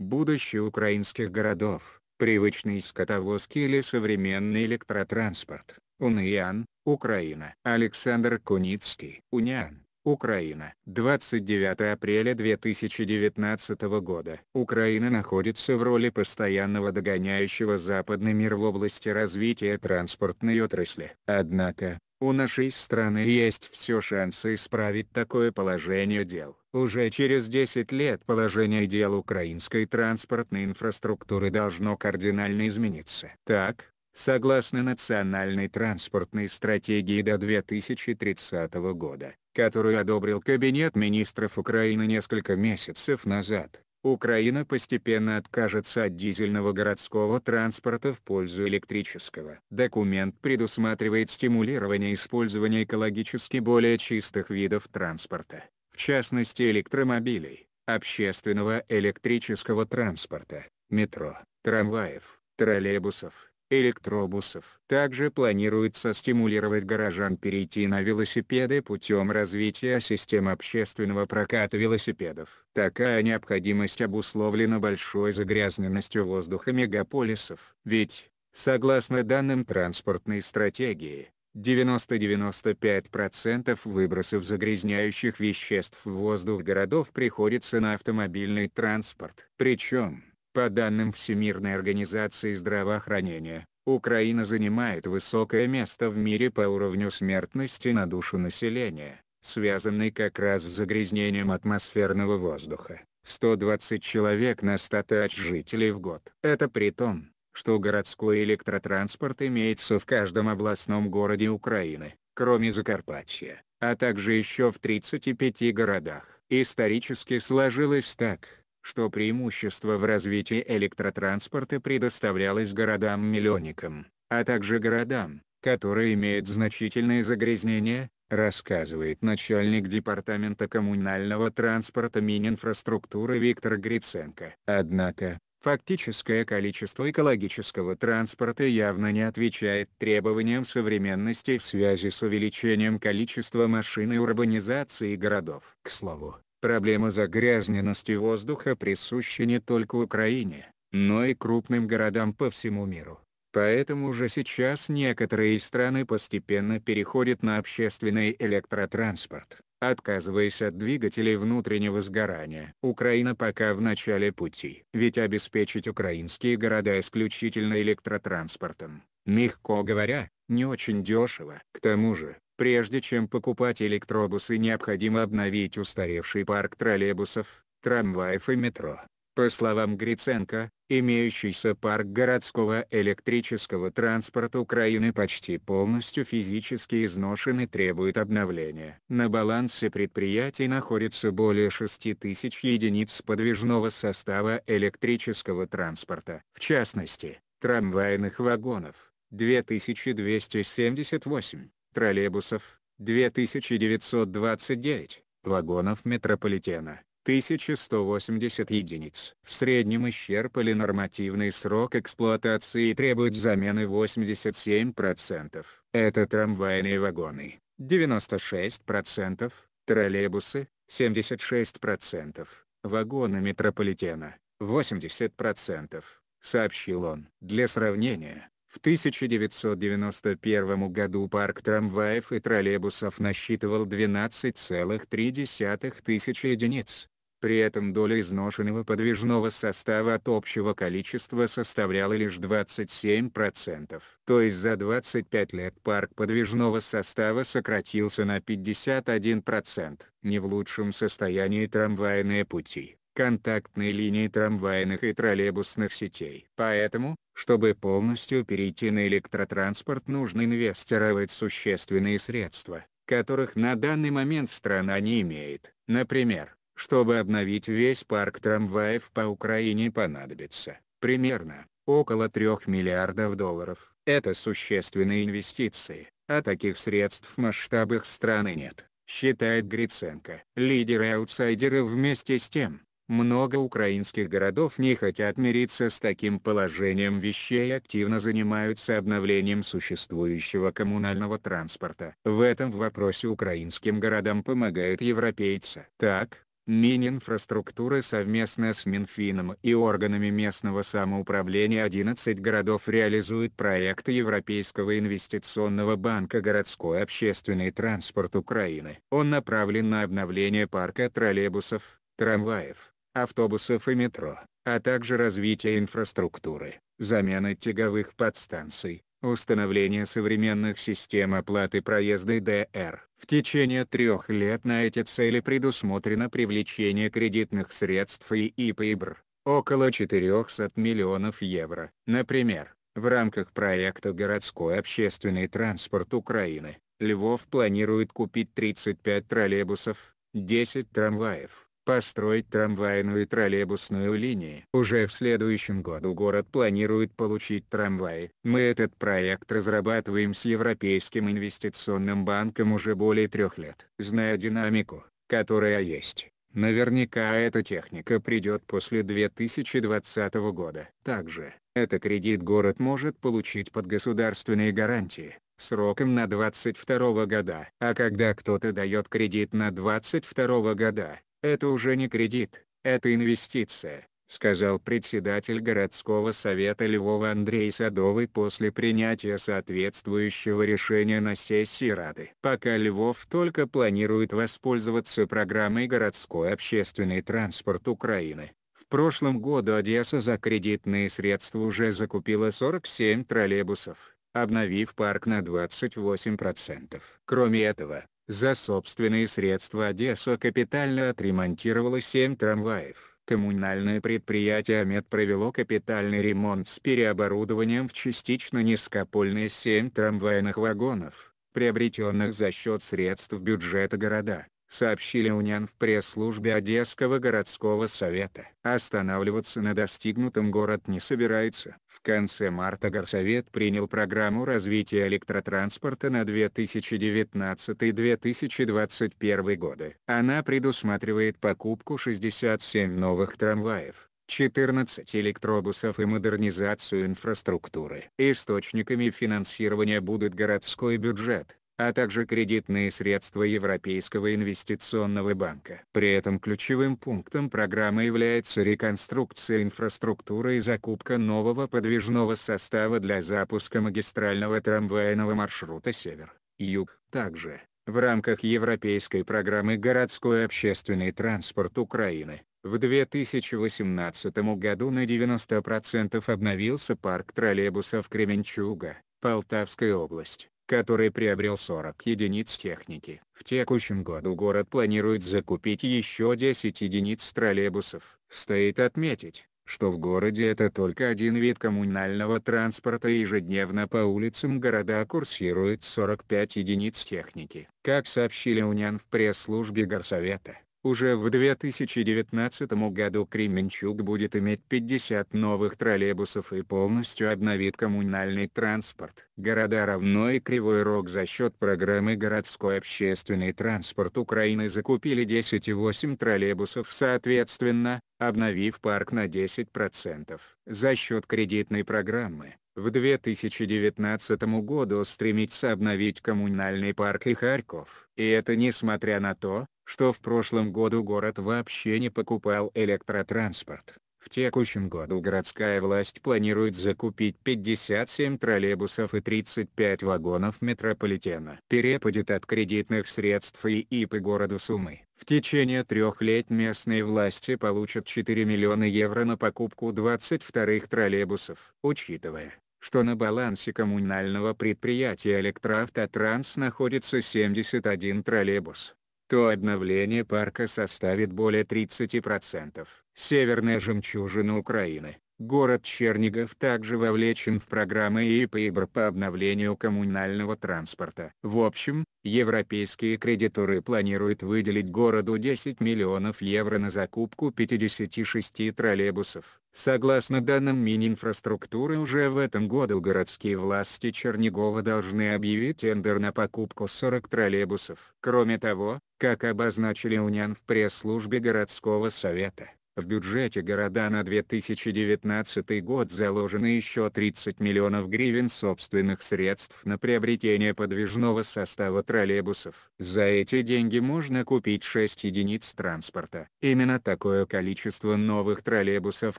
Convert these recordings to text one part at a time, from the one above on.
будущее украинских городов, привычные скотовозки или современный электротранспорт. Униан, Украина. Александр Куницкий. Униан, Украина. 29 апреля 2019 года. Украина находится в роли постоянного догоняющего западный мир в области развития транспортной отрасли. Однако, у нашей страны есть все шансы исправить такое положение дел. Уже через 10 лет положение дел украинской транспортной инфраструктуры должно кардинально измениться. Так, согласно национальной транспортной стратегии до 2030 года, которую одобрил Кабинет министров Украины несколько месяцев назад, Украина постепенно откажется от дизельного городского транспорта в пользу электрического. Документ предусматривает стимулирование использования экологически более чистых видов транспорта, в частности электромобилей, общественного электрического транспорта, метро, трамваев, троллейбусов, электробусов. Также планируется стимулировать горожан перейти на велосипеды путем развития систем общественного проката велосипедов. Такая необходимость обусловлена большой загрязненностью воздуха мегаполисов. Ведь, согласно данным транспортной стратегии, 90-95% выбросов загрязняющих веществ в воздух городов приходится на автомобильный транспорт. Причем, по данным Всемирной организации здравоохранения, Украина занимает высокое место в мире по уровню смертности на душу населения, связанной как раз с загрязнением атмосферного воздуха. 120 человек на 100 тысяч жителей в год. Это при том, что городской электротранспорт имеется в каждом областном городе Украины, кроме Закарпатья, а также еще в 35 городах. Исторически сложилось так – что преимущество в развитии электротранспорта предоставлялось городам-миллионникам, а также городам, которые имеют значительные загрязнения, рассказывает начальник Департамента коммунального транспорта Мининфраструктуры Виктор Гриценко. Однако, фактическое количество экологического транспорта явно не отвечает требованиям современности в связи с увеличением количества машин и урбанизации городов. К слову, Проблема загрязненности воздуха присуща не только Украине, но и крупным городам по всему миру. Поэтому уже сейчас некоторые страны постепенно переходят на общественный электротранспорт, отказываясь от двигателей внутреннего сгорания. Украина пока в начале пути, ведь обеспечить украинские города исключительно электротранспортом, мягко говоря, не очень дешево. К тому же, Прежде чем покупать электробусы необходимо обновить устаревший парк троллейбусов, трамваев и метро. По словам Гриценко, имеющийся парк городского электрического транспорта Украины почти полностью физически изношен и требует обновления. На балансе предприятий находится более 6 тысяч единиц подвижного состава электрического транспорта. В частности, трамвайных вагонов – 2278, троллейбусов, 2929, вагонов метрополитена, 1180 единиц. В среднем исчерпали нормативный срок эксплуатации и требуют замены 87%. Это трамвайные вагоны, 96%, троллейбусы, 76%, вагоны метрополитена, 80%, сообщил он. Для сравнения, в 1991 году парк трамваев и троллейбусов насчитывал 12,3 тысячи единиц. При этом доля изношенного подвижного состава от общего количества составляла лишь 27%. То есть за 25 лет парк подвижного состава сократился на 51%. Не в лучшем состоянии трамвайные пути контактной линии трамвайных и троллейбусных сетей. Поэтому, чтобы полностью перейти на электротранспорт нужно инвестировать существенные средства, которых на данный момент страна не имеет. Например, чтобы обновить весь парк трамваев по Украине понадобится, примерно, около 3 миллиардов долларов. Это существенные инвестиции, а таких средств в масштабах страны нет, считает Гриценко. Лидеры-аутсайдеры вместе с тем, много украинских городов не хотят мириться с таким положением вещей и активно занимаются обновлением существующего коммунального транспорта. В этом вопросе украинским городам помогают европейцы. Так, Мининфраструктуры совместно с Минфином и органами местного самоуправления 11 городов реализует проект Европейского инвестиционного банка «Городской общественный транспорт Украины». Он направлен на обновление парка троллейбусов, трамваев, автобусов и метро, а также развитие инфраструктуры, замена тяговых подстанций, установление современных систем оплаты проезда ДР. В течение трех лет на эти цели предусмотрено привлечение кредитных средств и ИПИБР, около 400 миллионов евро. Например, в рамках проекта «Городской общественный транспорт Украины» Львов планирует купить 35 троллейбусов, 10 трамваев, построить трамвайную и троллейбусную линии. Уже в следующем году город планирует получить трамваи. Мы этот проект разрабатываем с Европейским инвестиционным банком уже более трех лет. Зная динамику, которая есть, Наверняка эта техника придет после 2020 года. Также, это кредит город может получить под государственные гарантии, сроком на 22 года. А когда кто-то дает кредит на 22 года, «Это уже не кредит, это инвестиция», сказал председатель городского совета Львова Андрей Садовый после принятия соответствующего решения на сессии Рады. Пока Львов только планирует воспользоваться программой «Городской общественный транспорт Украины». В прошлом году Одесса за кредитные средства уже закупила 47 троллейбусов, обновив парк на 28%. Кроме этого, за собственные средства Одесса капитально отремонтировала 7 трамваев. Коммунальное предприятие АМЕД провело капитальный ремонт с переоборудованием в частично низкопольные 7 трамвайных вагонов, приобретенных за счет средств бюджета города сообщили УНИАН в пресс-службе Одесского городского совета. Останавливаться на достигнутом город не собирается. В конце марта горсовет принял программу развития электротранспорта на 2019-2021 годы. Она предусматривает покупку 67 новых трамваев, 14 электробусов и модернизацию инфраструктуры. Источниками финансирования будут городской бюджет, а также кредитные средства Европейского инвестиционного банка. При этом ключевым пунктом программы является реконструкция инфраструктуры и закупка нового подвижного состава для запуска магистрального трамвайного маршрута «Север-Юг». Также, в рамках Европейской программы «Городской общественный транспорт Украины» В 2018 году на 90% обновился парк троллейбусов Кременчуга, Полтавская область который приобрел 40 единиц техники. В текущем году город планирует закупить еще 10 единиц троллейбусов. Стоит отметить, что в городе это только один вид коммунального транспорта и ежедневно по улицам города курсирует 45 единиц техники. Как сообщили УНЯН в пресс-службе горсовета, уже в 2019 году Кременчуг будет иметь 50 новых троллейбусов и полностью обновит коммунальный транспорт. Города Равно и Кривой Рог за счет программы «Городской общественный транспорт Украины» закупили 10,8 троллейбусов соответственно, обновив парк на 10%. За счет кредитной программы, в 2019 году стремится обновить коммунальный парк и Харьков. И это несмотря на то, что в прошлом году город вообще не покупал электротранспорт. В текущем году городская власть планирует закупить 57 троллейбусов и 35 вагонов метрополитена. Перепадет от кредитных средств и ИП городу Сумы. В течение трех лет местные власти получат 4 миллиона евро на покупку 22 троллейбусов. Учитывая, что на балансе коммунального предприятия «Электроавтотранс» находится 71 троллейбус то обновление парка составит более 30%. Северная жемчужина Украины Город Чернигов также вовлечен в программы ЕИПИБР по обновлению коммунального транспорта. В общем, европейские кредиторы планируют выделить городу 10 миллионов евро на закупку 56 троллейбусов. Согласно данным Мининфраструктуры уже в этом году городские власти Чернигова должны объявить тендер на покупку 40 троллейбусов. Кроме того, как обозначили УНЯН в пресс-службе городского совета, в бюджете города на 2019 год заложены еще 30 миллионов гривен собственных средств на приобретение подвижного состава троллейбусов. За эти деньги можно купить 6 единиц транспорта. Именно такое количество новых троллейбусов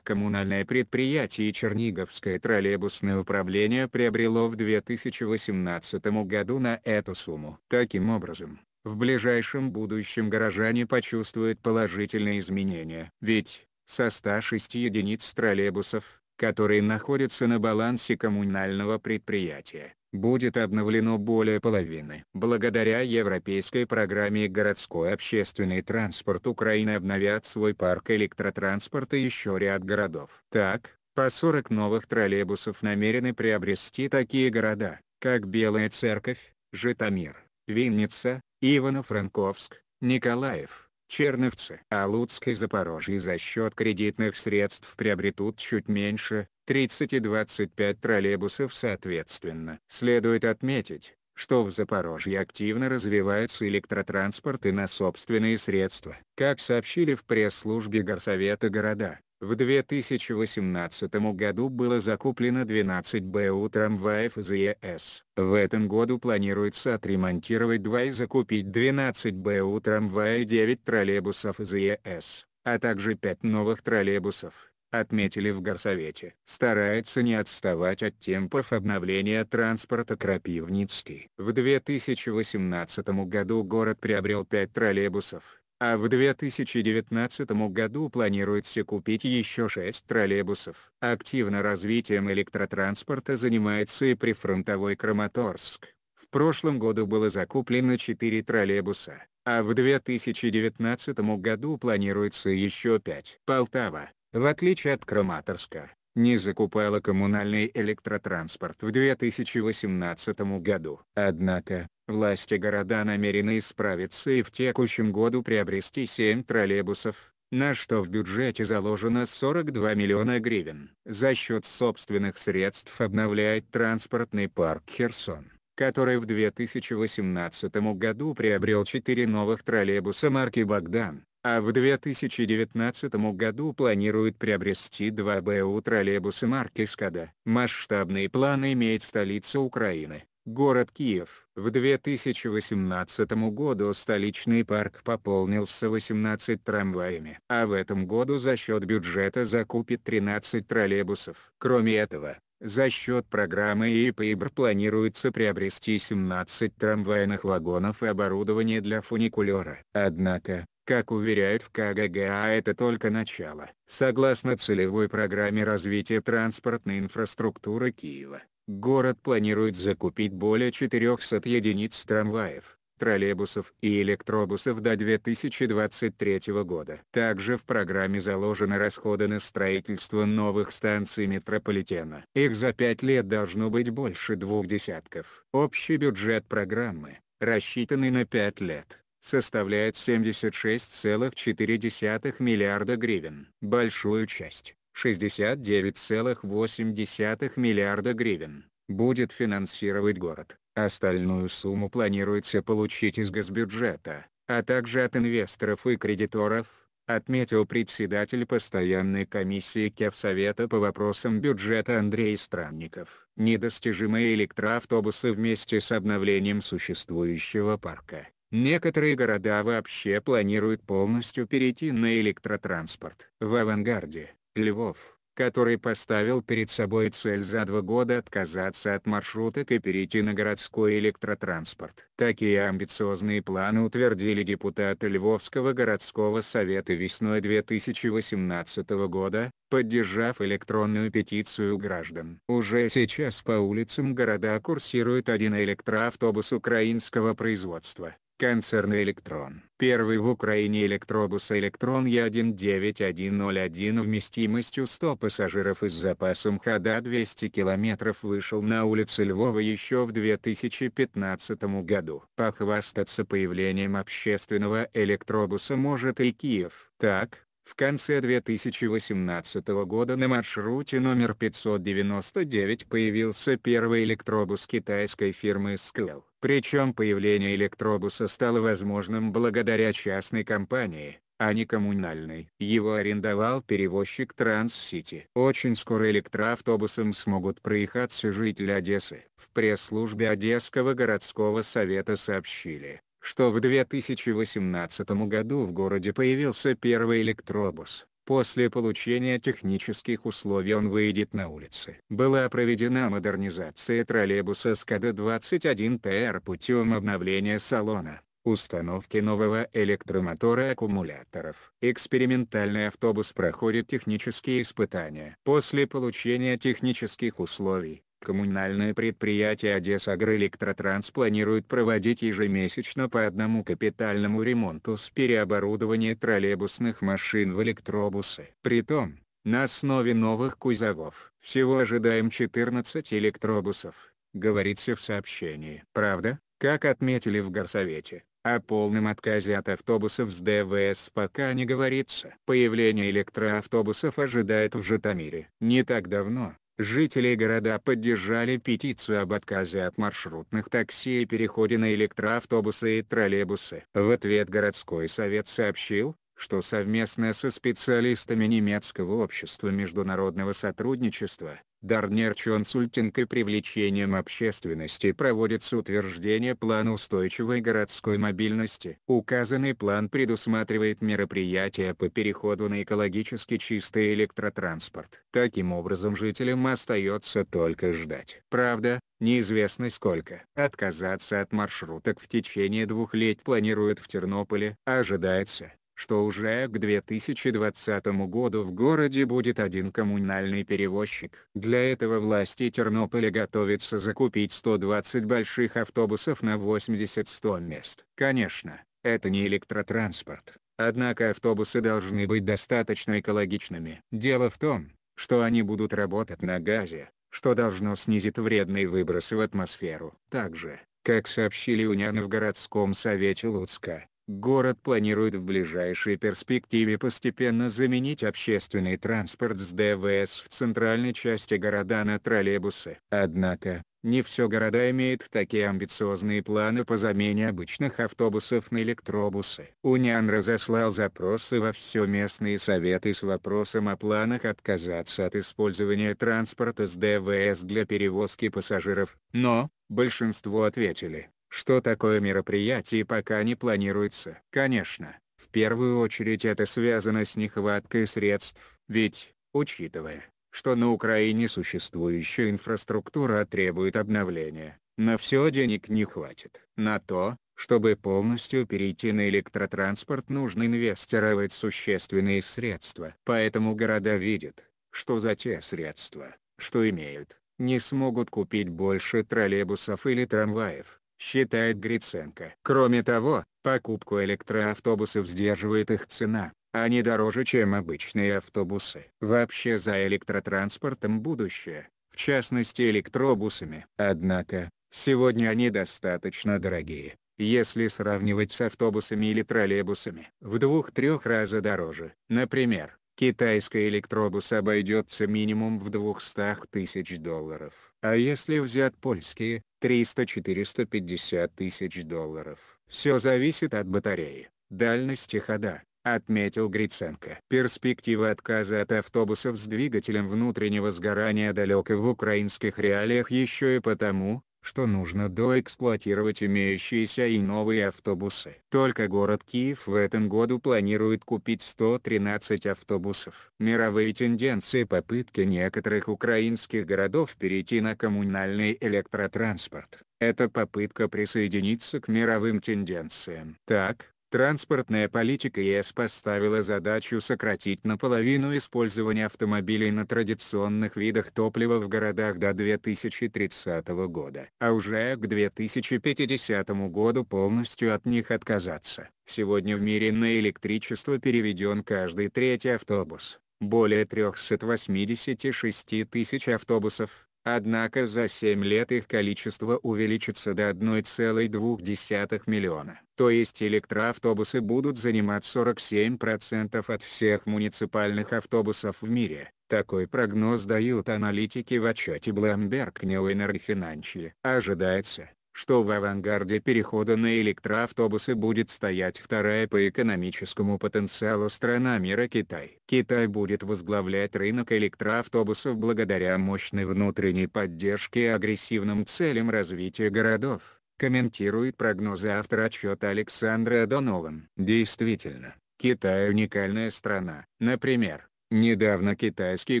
коммунальное предприятие Черниговское троллейбусное управление приобрело в 2018 году на эту сумму. Таким образом, в ближайшем будущем горожане почувствуют положительные изменения. Ведь, со 106 единиц троллейбусов, которые находятся на балансе коммунального предприятия, будет обновлено более половины. Благодаря европейской программе «Городской общественный транспорт Украины» обновят свой парк электротранспорта еще ряд городов. Так, по 40 новых троллейбусов намерены приобрести такие города, как Белая Церковь, Житомир, Винница, Ивано-Франковск, Николаев, Черновцы. А Луцк и Запорожье за счет кредитных средств приобретут чуть меньше, 30 и 25 троллейбусов соответственно. Следует отметить, что в Запорожье активно развивается электротранспорт и на собственные средства. Как сообщили в пресс-службе горсовета города, в 2018 году было закуплено 12 БУ трамваев из ЕС. В этом году планируется отремонтировать 2 и закупить 12 БУ трамвая и 9 троллейбусов из ЕС, а также 5 новых троллейбусов отметили в горсовете. Старается не отставать от темпов обновления транспорта Крапивницкий. В 2018 году город приобрел 5 троллейбусов, а в 2019 году планируется купить еще 6 троллейбусов. Активно развитием электротранспорта занимается и прифронтовой Краматорск. В прошлом году было закуплено 4 троллейбуса, а в 2019 году планируется еще 5. Полтава, в отличие от Краматорска, не закупала коммунальный электротранспорт в 2018 году. Однако, Власти города намерены исправиться и в текущем году приобрести 7 троллейбусов, на что в бюджете заложено 42 миллиона гривен. За счет собственных средств обновляет транспортный парк Херсон, который в 2018 году приобрел 4 новых троллейбуса марки «Богдан», а в 2019 году планирует приобрести 2 БУ троллейбуса марки «Скада». Масштабные планы имеет столица Украины. Город Киев. В 2018 году столичный парк пополнился 18 трамваями, а в этом году за счет бюджета закупит 13 троллейбусов. Кроме этого, за счет программы ИПИБР планируется приобрести 17 трамвайных вагонов и оборудование для фуникулера. Однако, как уверяют в КГГ, а, это только начало. Согласно целевой программе развития транспортной инфраструктуры Киева, город планирует закупить более 400 единиц трамваев, троллейбусов и электробусов до 2023 года. Также в программе заложены расходы на строительство новых станций метрополитена. Их за пять лет должно быть больше двух десятков. Общий бюджет программы, рассчитанный на пять лет составляет 76,4 миллиарда гривен. Большую часть 69,8 миллиарда гривен, будет финансировать город. Остальную сумму планируется получить из госбюджета, а также от инвесторов и кредиторов, отметил председатель постоянной комиссии Кевсовета по вопросам бюджета Андрей Странников. Недостижимые электроавтобусы вместе с обновлением существующего парка. Некоторые города вообще планируют полностью перейти на электротранспорт. В авангарде Львов, который поставил перед собой цель за два года отказаться от маршруток и перейти на городской электротранспорт. Такие амбициозные планы утвердили депутаты Львовского городского совета весной 2018 года, поддержав электронную петицию граждан. Уже сейчас по улицам города курсирует один электроавтобус украинского производства. Концерн «Электрон». Первый в Украине электробус «Электрон Е19101» вместимостью 100 пассажиров и с запасом хода 200 км вышел на улицы Львова еще в 2015 году. Похвастаться появлением общественного электробуса может и Киев. Так, в конце 2018 года на маршруте номер 599 появился первый электробус китайской фирмы Squall. Причем появление электробуса стало возможным благодаря частной компании, а не коммунальной. Его арендовал перевозчик Транссити. Очень скоро электроавтобусом смогут проехаться жители Одессы. В пресс-службе Одесского городского совета сообщили, что в 2018 году в городе появился первый электробус. После получения технических условий он выйдет на улицы. Была проведена модернизация троллейбуса СКД-21ТР путем обновления салона, установки нового электромотора и аккумуляторов. Экспериментальный автобус проходит технические испытания. После получения технических условий, Коммунальное предприятие «Одессагроэлектротранс» планирует проводить ежемесячно по одному капитальному ремонту с переоборудования троллейбусных машин в электробусы. Притом, на основе новых кузовов. Всего ожидаем 14 электробусов, говорится в сообщении. Правда, как отметили в горсовете, о полном отказе от автобусов с ДВС пока не говорится. Появление электроавтобусов ожидает в Житомире. Не так давно, жители города поддержали петицию об отказе от маршрутных такси и переходе на электроавтобусы и троллейбусы. В ответ городской совет сообщил, что совместно со специалистами немецкого общества международного сотрудничества Дарнер Консультинг и привлечением общественности проводится утверждение плана устойчивой городской мобильности. Указанный план предусматривает мероприятия по переходу на экологически чистый электротранспорт. Таким образом жителям остается только ждать. Правда, неизвестно сколько. Отказаться от маршруток в течение двух лет планируют в Тернополе. Ожидается, что уже к 2020 году в городе будет один коммунальный перевозчик. Для этого власти Тернополя готовятся закупить 120 больших автобусов на 80-100 мест. Конечно, это не электротранспорт, однако автобусы должны быть достаточно экологичными. Дело в том, что они будут работать на газе, что должно снизить вредные выбросы в атмосферу. Также, как сообщили УНЯН в городском совете Луцка, Город планирует в ближайшей перспективе постепенно заменить общественный транспорт с ДВС в центральной части города на троллейбусы. Однако, не все города имеют такие амбициозные планы по замене обычных автобусов на электробусы. Униан разослал запросы во все местные советы с вопросом о планах отказаться от использования транспорта с ДВС для перевозки пассажиров, но, большинство ответили, что такое мероприятие пока не планируется. Конечно, в первую очередь это связано с нехваткой средств, ведь, учитывая, что на Украине существующая инфраструктура требует обновления, на все денег не хватит. На то, чтобы полностью перейти на электротранспорт нужно инвестировать существенные средства. Поэтому города видят, что за те средства, что имеют, не смогут купить больше троллейбусов или трамваев считает Гриценко. Кроме того, покупку электроавтобусов сдерживает их цена, они дороже чем обычные автобусы. Вообще за электротранспортом будущее, в частности электробусами. Однако, сегодня они достаточно дорогие, если сравнивать с автобусами или троллейбусами. В двух-трех раза дороже. Например, китайский электробус обойдется минимум в 200 тысяч долларов. А если взять польские, 300-450 тысяч долларов. Все зависит от батареи, дальности хода, отметил Гриценко. Перспектива отказа от автобусов с двигателем внутреннего сгорания далека в украинских реалиях еще и потому, что нужно доэксплуатировать имеющиеся и новые автобусы. Только город Киев в этом году планирует купить 113 автобусов. Мировые тенденции попытки некоторых украинских городов перейти на коммунальный электротранспорт. Это попытка присоединиться к мировым тенденциям. Так, Транспортная политика ЕС поставила задачу сократить наполовину использование автомобилей на традиционных видах топлива в городах до 2030 года, а уже к 2050 году полностью от них отказаться. Сегодня в мире на электричество переведен каждый третий автобус, более 386 тысяч автобусов, Однако за 7 лет их количество увеличится до 1,2 миллиона. То есть электроавтобусы будут занимать 47% от всех муниципальных автобусов в мире. Такой прогноз дают аналитики в отчете Bloomberg New Energy Financial. Ожидается, что в авангарде перехода на электроавтобусы будет стоять вторая по экономическому потенциалу страна мира Китай. Китай будет возглавлять рынок электроавтобусов благодаря мощной внутренней поддержке и агрессивным целям развития городов, комментирует прогнозы автор отчета Александра Донован. Действительно, Китай уникальная страна. Например, Недавно китайский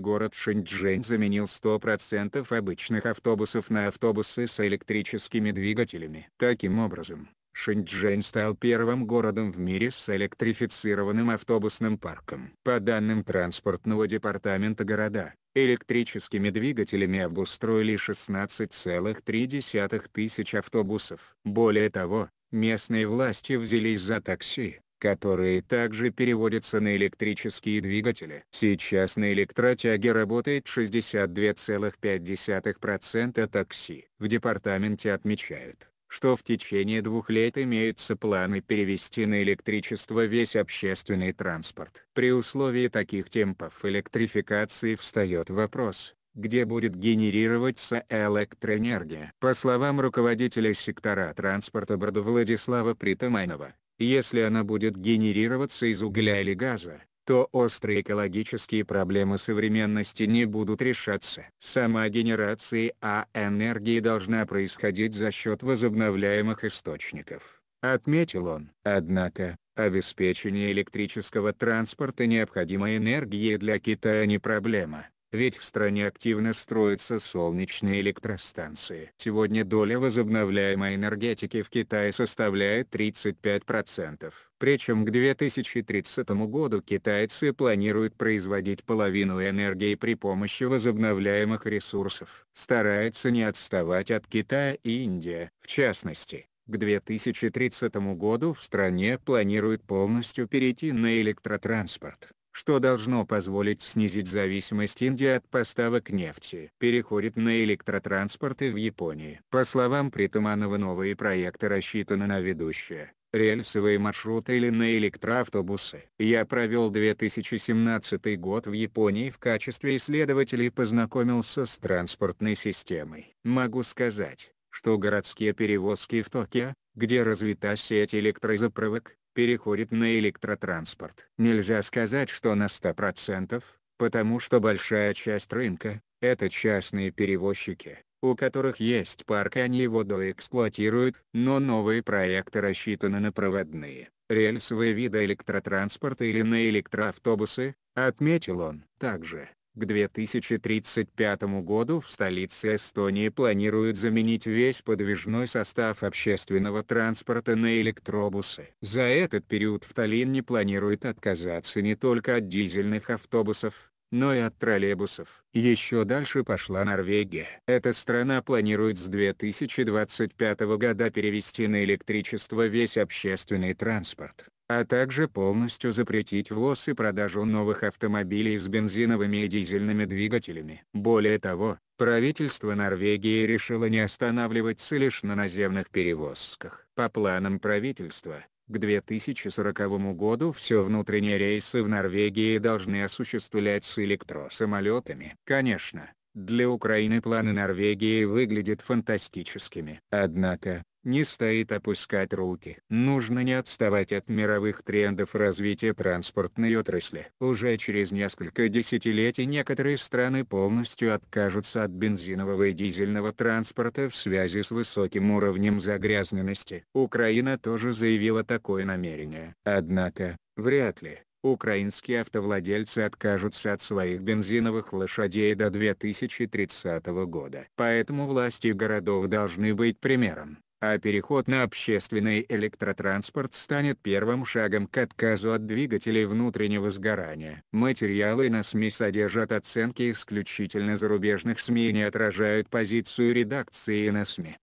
город Шэньчжэнь заменил 100% обычных автобусов на автобусы с электрическими двигателями. Таким образом, Шэньчжэнь стал первым городом в мире с электрифицированным автобусным парком. По данным транспортного департамента города, электрическими двигателями обустроили 16,3 тысяч автобусов. Более того, местные власти взялись за такси, которые также переводятся на электрические двигатели. Сейчас на электротяге работает 62,5% такси. В департаменте отмечают, что в течение двух лет имеются планы перевести на электричество весь общественный транспорт. При условии таких темпов электрификации встает вопрос, где будет генерироваться электроэнергия. По словам руководителя сектора транспорта Борду Владислава Притаманова, если она будет генерироваться из угля или газа, то острые экологические проблемы современности не будут решаться. Сама генерация а энергии должна происходить за счет возобновляемых источников, отметил он. Однако, обеспечение электрического транспорта необходимой энергии для Китая не проблема ведь в стране активно строятся солнечные электростанции. Сегодня доля возобновляемой энергетики в Китае составляет 35%. Причем к 2030 году китайцы планируют производить половину энергии при помощи возобновляемых ресурсов. Стараются не отставать от Китая и Индия. В частности, к 2030 году в стране планируют полностью перейти на электротранспорт что должно позволить снизить зависимость Индии от поставок нефти. Переходит на электротранспорт в Японии. По словам Притуманова новые проекты рассчитаны на ведущие, рельсовые маршруты или на электроавтобусы. Я провел 2017 год в Японии в качестве исследователя и познакомился с транспортной системой. Могу сказать, что городские перевозки в Токио, где развита сеть электрозаправок, переходит на электротранспорт. Нельзя сказать, что на 100%, потому что большая часть рынка – это частные перевозчики, у которых есть парк они его доэксплуатируют, но новые проекты рассчитаны на проводные, рельсовые виды электротранспорта или на электроавтобусы, отметил он. Также, к 2035 году в столице Эстонии планируют заменить весь подвижной состав общественного транспорта на электробусы. За этот период в Таллине планирует отказаться не только от дизельных автобусов, но и от троллейбусов. Еще дальше пошла Норвегия. Эта страна планирует с 2025 года перевести на электричество весь общественный транспорт а также полностью запретить ввоз и продажу новых автомобилей с бензиновыми и дизельными двигателями. Более того, правительство Норвегии решило не останавливаться лишь на наземных перевозках. По планам правительства, к 2040 году все внутренние рейсы в Норвегии должны осуществляться электросамолетами. Конечно, для Украины планы Норвегии выглядят фантастическими. Однако, не стоит опускать руки. Нужно не отставать от мировых трендов развития транспортной отрасли. Уже через несколько десятилетий некоторые страны полностью откажутся от бензинового и дизельного транспорта в связи с высоким уровнем загрязненности. Украина тоже заявила такое намерение. Однако, вряд ли украинские автовладельцы откажутся от своих бензиновых лошадей до 2030 года. Поэтому власти городов должны быть примером а переход на общественный электротранспорт станет первым шагом к отказу от двигателей внутреннего сгорания. Материалы на СМИ содержат оценки исключительно зарубежных СМИ и не отражают позицию редакции на СМИ.